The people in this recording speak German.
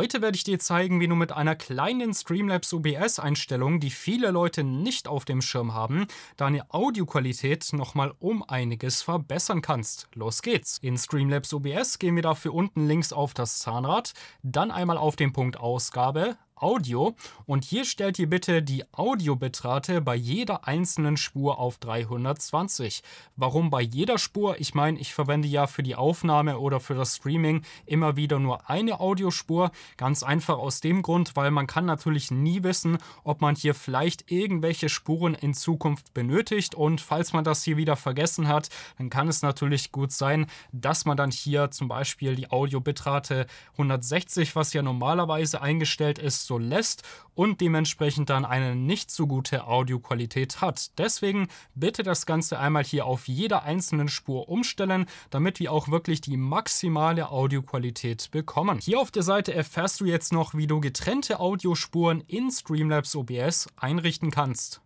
Heute werde ich dir zeigen, wie du mit einer kleinen Streamlabs OBS-Einstellung, die viele Leute nicht auf dem Schirm haben, deine Audioqualität nochmal um einiges verbessern kannst. Los geht's! In Streamlabs OBS gehen wir dafür unten links auf das Zahnrad, dann einmal auf den Punkt Ausgabe, Audio und hier stellt ihr bitte die Audiobitrate bei jeder einzelnen Spur auf 320. Warum bei jeder Spur? Ich meine, ich verwende ja für die Aufnahme oder für das Streaming immer wieder nur eine Audiospur. Ganz einfach aus dem Grund, weil man kann natürlich nie wissen, ob man hier vielleicht irgendwelche Spuren in Zukunft benötigt und falls man das hier wieder vergessen hat, dann kann es natürlich gut sein, dass man dann hier zum Beispiel die Audiobitrate 160, was ja normalerweise eingestellt ist, so lässt und dementsprechend dann eine nicht so gute Audioqualität hat. Deswegen bitte das Ganze einmal hier auf jeder einzelnen Spur umstellen, damit wir auch wirklich die maximale Audioqualität bekommen. Hier auf der Seite erfährst du jetzt noch, wie du getrennte Audiospuren in Streamlabs OBS einrichten kannst.